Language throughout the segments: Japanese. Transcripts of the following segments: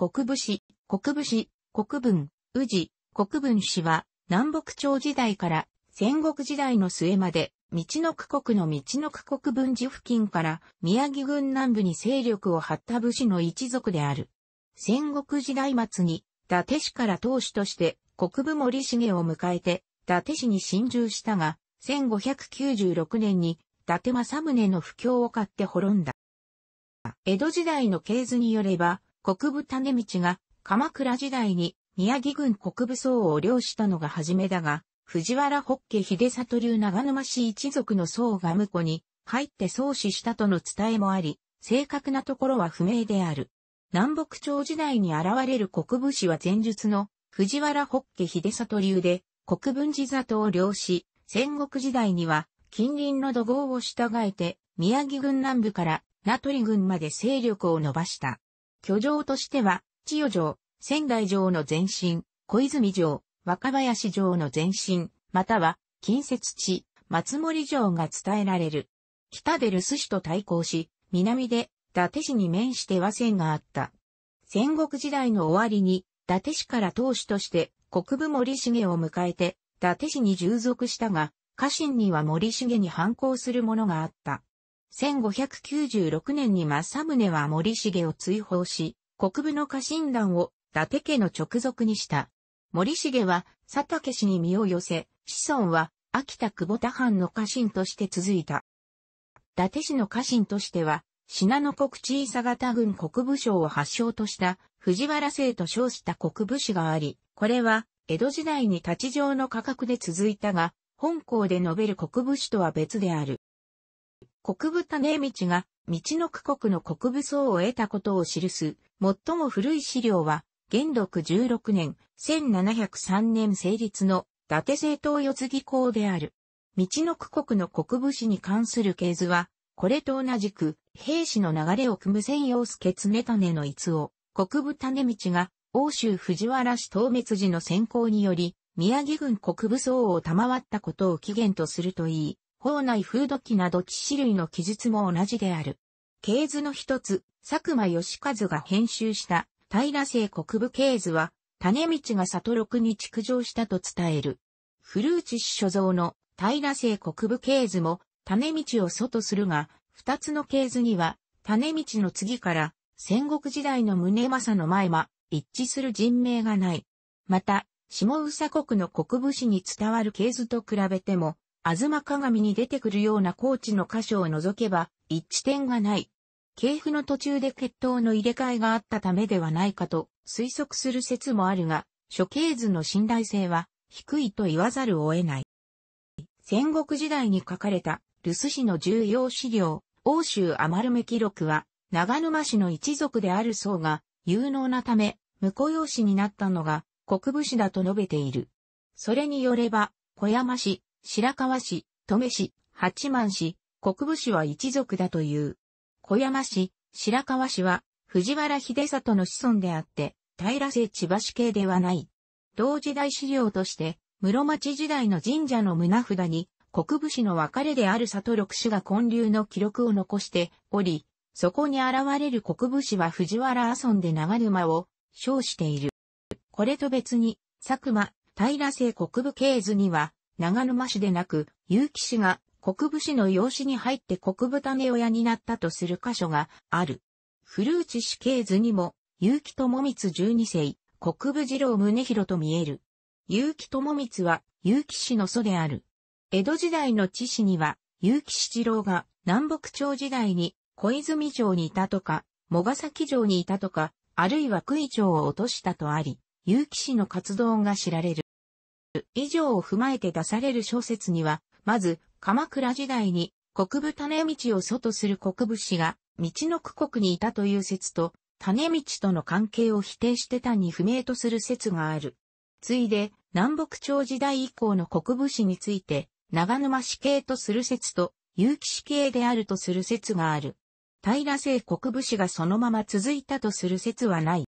国武士、国武士、国文、宇治、国文氏は、南北朝時代から戦国時代の末まで、道の区国の道の区国分寺付近から宮城郡南部に勢力を張った武士の一族である。戦国時代末に、伊達市から当主として国分森重を迎えて、伊達市に侵入したが、1596年に伊達政宗の不況を買って滅んだ。江戸時代の系図によれば、国部種道が鎌倉時代に宮城郡国部僧を領したのが初めだが、藤原北家秀里流長沼氏一族の僧が婿に入って創始したとの伝えもあり、正確なところは不明である。南北朝時代に現れる国部氏は前述の藤原北家秀里流で国分寺里を領し、戦国時代には近隣の土豪を従えて宮城郡南部から名取郡まで勢力を伸ばした。居城としては、千代城、仙台城の前身、小泉城、若林城の前身、または、近接地、松森城が伝えられる。北で留守市と対抗し、南で伊達市に面して和線があった。戦国時代の終わりに、伊達市から当主として国部森重を迎えて、伊達市に従属したが、家臣には森重に反抗するものがあった。1596年に正宗は森重を追放し、国部の家臣団を伊達家の直属にした。森重は佐竹氏に身を寄せ、子孫は秋田久保田藩の家臣として続いた。伊達氏の家臣としては、信濃国小佐型軍国部省を発祥とした藤原姓と称した国部氏があり、これは江戸時代に立ち上の価格で続いたが、本校で述べる国部氏とは別である。国武種道が、道の区国の国武装を得たことを記す、最も古い資料は、元禄16年、1703年成立の、伊達政党四次公である。道の区国の国武士に関する系図は、これと同じく、兵士の流れを組む専用助常種の逸を、国武種道が、欧州藤原氏討滅時の先行により、宮城軍国武装を賜ったことを起源とするといい、法内風土記など騎士類の記述も同じである。系図の一つ、佐久間義和が編集した平成国部系図は、種道が里六に築城したと伝える。古内氏所蔵の平成国部系図も、種道を祖とするが、二つの系図には、種道の次から、戦国時代の宗政の前は、一致する人名がない。また、下宇佐国の国武士に伝わる系図と比べても、東鏡に出てくるような高知の箇所を除けば、一致点がない。系譜の途中で血統の入れ替えがあったためではないかと推測する説もあるが、処刑図の信頼性は低いと言わざるを得ない。戦国時代に書かれた留守市の重要資料、欧州余目記録は、長沼氏の一族である層が有能なため、婿養子になったのが国武士だと述べている。それによれば、小山氏、白河市、登米市、八幡市、国部市は一族だという。小山市、白河市は藤原秀里の子孫であって、平瀬千葉市系ではない。同時代資料として、室町時代の神社の胸札に、国武士の別れである里六氏が建立の記録を残しており、そこに現れる国武士は藤原阿村で長沼を称している。これと別に、佐久間、平瀬国武系図には、長沼氏でなく、結城氏が国部氏の養子に入って国部種親になったとする箇所がある。古内氏系図にも、結城智光十二世、国部次郎宗広と見える。結城智光は、結城氏の祖である。江戸時代の知史には、結城七郎が南北朝時代に小泉城にいたとか、もがさき城にいたとか、あるいは杭城を落としたとあり、結城氏の活動が知られる。以上を踏まえて出される小説には、まず、鎌倉時代に、国部種道を祖とする国部氏が、道の区国にいたという説と、種道との関係を否定して単に不明とする説がある。ついで、南北朝時代以降の国部氏について、長沼死刑とする説と、結城死刑であるとする説がある。平成国部氏がそのまま続いたとする説はない。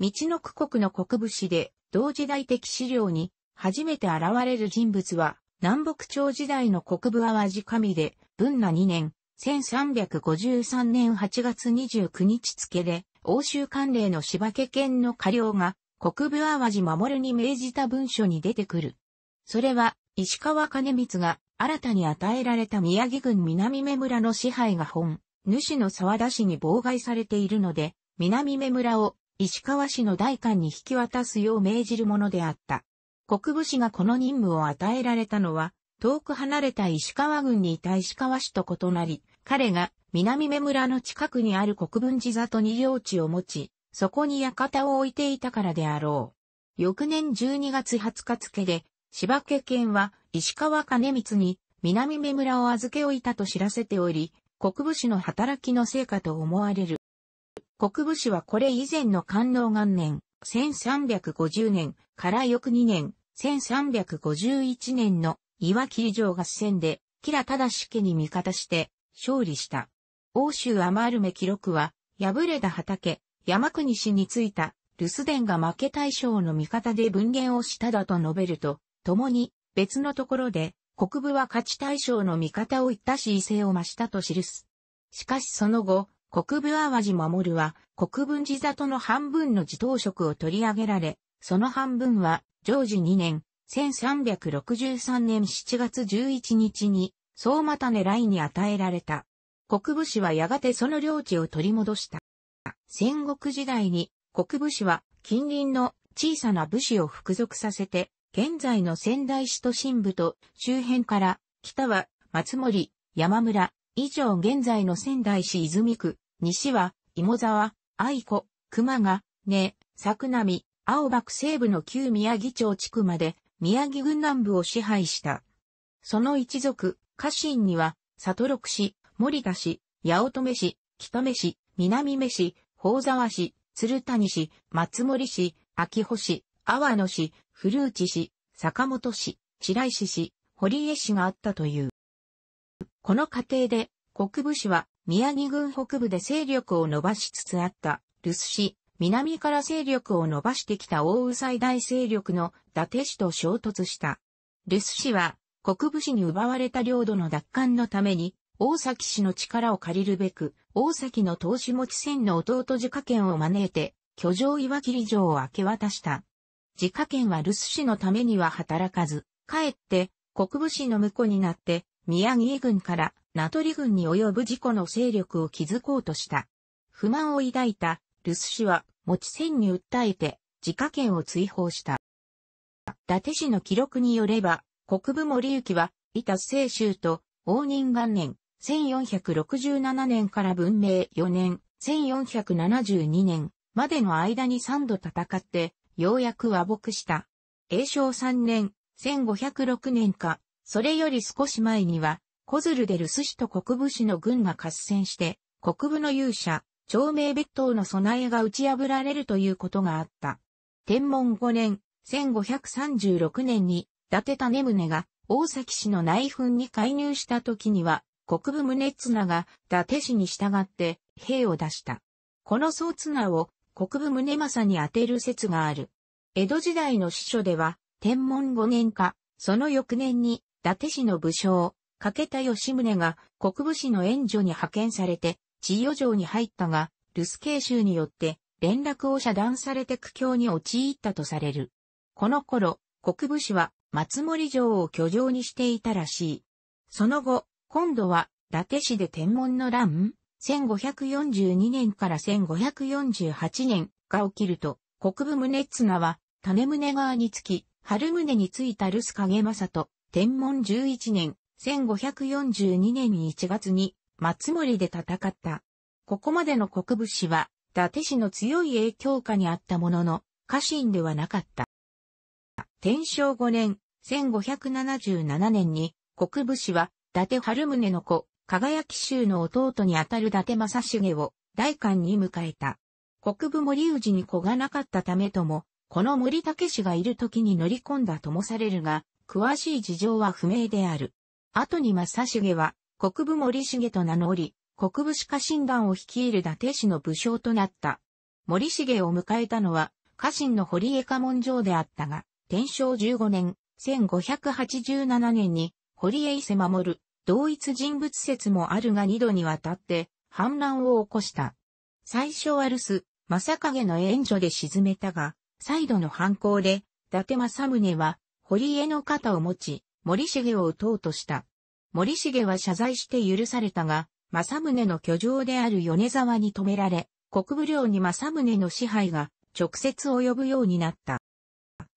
道の区国の国部氏で、同時代的資料に初めて現れる人物は、南北朝時代の国部淡路神で、文那2年、1353年8月29日付で、欧州関連の柴家県の下領が、国部淡路守に命じた文書に出てくる。それは、石川兼光が新たに与えられた宮城郡南目村の支配が本、主の沢田氏に妨害されているので、南目村を石川氏の代官に引き渡すよう命じるものであった。国武氏がこの任務を与えられたのは、遠く離れた石川軍にいた石川氏と異なり、彼が南目村の近くにある国分寺里に領地を持ち、そこに館を置いていたからであろう。翌年12月20日付で、柴家県は石川兼光に南目村を預け置いたと知らせており、国武士の働きの成果と思われる国武氏はこれ以前の官能元年、1350年から翌2年、1351年の岩切城合戦で、吉良忠家に味方して勝利した。欧州アマルメ記録は、敗れた畑、山国氏についた、留守伝が負け大将の味方で文言をしただと述べると、共に別のところで、国部は勝ち大将の味方を言ったし威勢を増したと記す。しかしその後、国部淡路守は、国分寺里の半分の自頭職を取り上げられ、その半分は、常時2年、1363年7月11日に、相馬種来に与えられた。国武氏はやがてその領地を取り戻した。戦国時代に、国武氏は近隣の小さな武士を服属させて、現在の仙台市都心部と周辺から、北は松森、山村、以上現在の仙台市泉区、西は、芋沢、愛子、熊が、根、久並、青幕西部の旧宮城町地区まで、宮城郡南部を支配した。その一族、家臣には、里六市、森田市、八乙女市、北目市、南目市、宝沢市、鶴谷市、松森市、秋穂市、阿波野市、古内市、坂本市、白石市、堀江市があったという。この過程で、国部氏は宮城郡北部で勢力を伸ばしつつあった、留守市、南から勢力を伸ばしてきた大宇最大勢力の伊達市と衝突した。留守市は、国部市に奪われた領土の奪還のために、大崎市の力を借りるべく、大崎の投資持ち船の弟自家賢を招いて、居城岩切城を明け渡した。自家賢は留守氏のためには働かず、かえって、国部市の婿になって、宮城郡からナトリ軍に及ぶ事故の勢力を築こうとした。不満を抱いたルス氏は持ち戦に訴えて自家権を追放した。伊達氏の記録によれば、国部森行は、伊達清州と、応仁元年、1467年から文明4年、1472年までの間に3度戦って、ようやく和睦した。永正3年、1506年か、それより少し前には、コズル留守ス氏と国部氏の軍が合戦して、国部の勇者、長命別当の備えが打ち破られるということがあった。天文5年、1536年に、伊達種宗が大崎氏の内紛に介入した時には、国部宗綱が伊達氏に従って兵を出した。この総綱を国部宗政に当てる説がある。江戸時代の司書では、天文5年か、その翌年に伊達氏の武将、かけた吉宗が国武士の援助に派遣されて、千代城に入ったが、留守慶州によって連絡を遮断されて苦境に陥ったとされる。この頃、国武士は松森城を居城にしていたらしい。その後、今度は伊達市で天文の乱 ?1542 年から1548年が起きると、国武宗綱は種宗側につき、春宗についた留守影正と、天文11年、1542年に1月に松森で戦った。ここまでの国武士は、伊達氏の強い影響下にあったものの、家臣ではなかった。天正5年、1577年に、国武士は、伊達春宗の子、輝き州の弟にあたる伊達正成を、大官に迎えた。国武森氏に子がなかったためとも、この森武氏がいる時に乗り込んだともされるが、詳しい事情は不明である。後に正重は、国部森重と名乗り、国部歯科診断を率いる伊達氏の武将となった。森重を迎えたのは、家臣の堀江家門城であったが、天正15年、1587年に、堀江伊勢守る、同一人物説もあるが二度にわたって、反乱を起こした。最初は留守、正影の援助で沈めたが、再度の反抗で、伊達政宗は、堀江の肩を持ち、森重を撃とうとした。森重は謝罪して許されたが、正宗の居城である米沢に止められ、国武領に正宗の支配が直接及ぶようになった。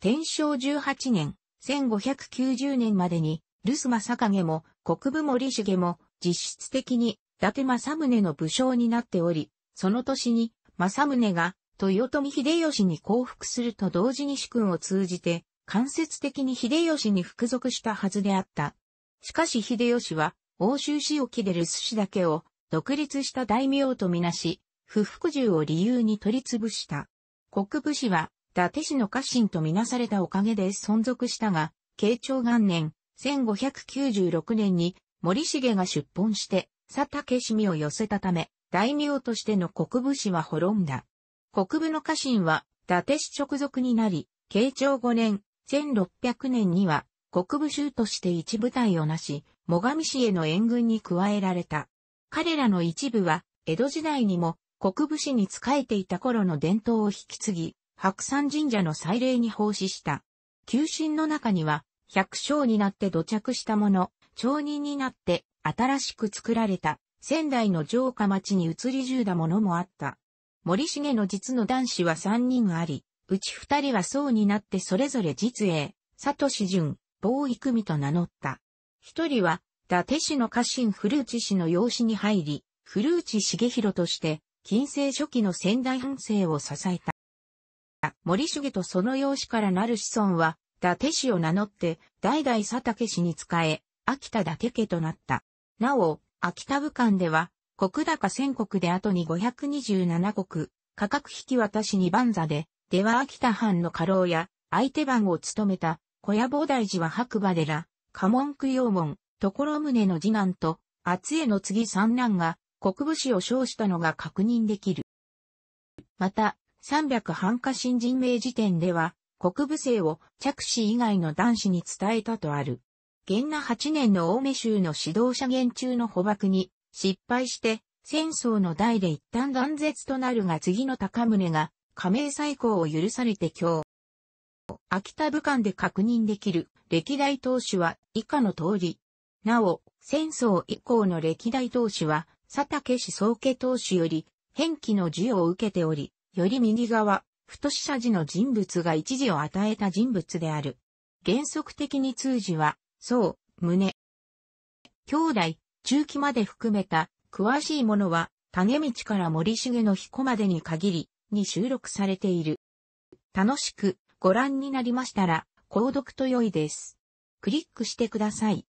天正18年、1590年までに、留守正影も国武森重も実質的に伊達正宗の武将になっており、その年に正宗が豊臣秀吉に降伏すると同時に主君を通じて間接的に秀吉に服属したはずであった。しかし秀吉は、欧州市沖で留守市だけを、独立した大名とみなし、不服従を理由に取り潰した。国武士は、伊達氏の家臣とみなされたおかげで存続したが、慶長元年、1596年に森重が出奔して、佐竹氏身を寄せたため、大名としての国武士は滅んだ。国武の家臣は、伊達氏直属になり、慶長5年、1600年には国部州として一部隊をなし、最上市への援軍に加えられた。彼らの一部は、江戸時代にも国部市に仕えていた頃の伝統を引き継ぎ、白山神社の祭礼に奉仕した。旧神の中には、百姓になって土着したもの、町人になって新しく作られた仙台の城下町に移り住んだものもあった。森重の実の男子は3人あり、うち二人は僧になってそれぞれ実営、佐藤シ淳、坊育組と名乗った。一人は、伊達市の家臣古内氏の養子に入り、古内重弘として、近世初期の仙台藩政を支えた。森重とその養子からなる子孫は、伊達氏を名乗って、代々佐竹氏に仕え、秋田伊達家となった。なお、秋田武官では、国高千国で後に527国、価格引き渡しに万座で、では秋田藩の家老や相手番を務めた小屋坊大寺は白馬寺、家門供養門、所宗の次男と厚江の次三男が国武士を称したのが確認できる。また、三百半家新人名辞典では、国武生を着士以外の男子に伝えたとある。元那八年の青梅州の指導者元中の捕獲に失敗して、戦争の代で一旦断絶となるが次の高宗が加盟再考を許されて今日、秋田武漢で確認できる歴代投手は以下の通り。なお、戦争以降の歴代投手は、佐竹氏宗家投手より、変記の授与を受けており、より右側、太社寺の人物が一時を与えた人物である。原則的に通じは、そう、胸。兄弟、中期まで含めた、詳しいものは、種道から森重の彦までに限り、に収録されている。楽しくご覧になりましたら、購読と良いです。クリックしてください。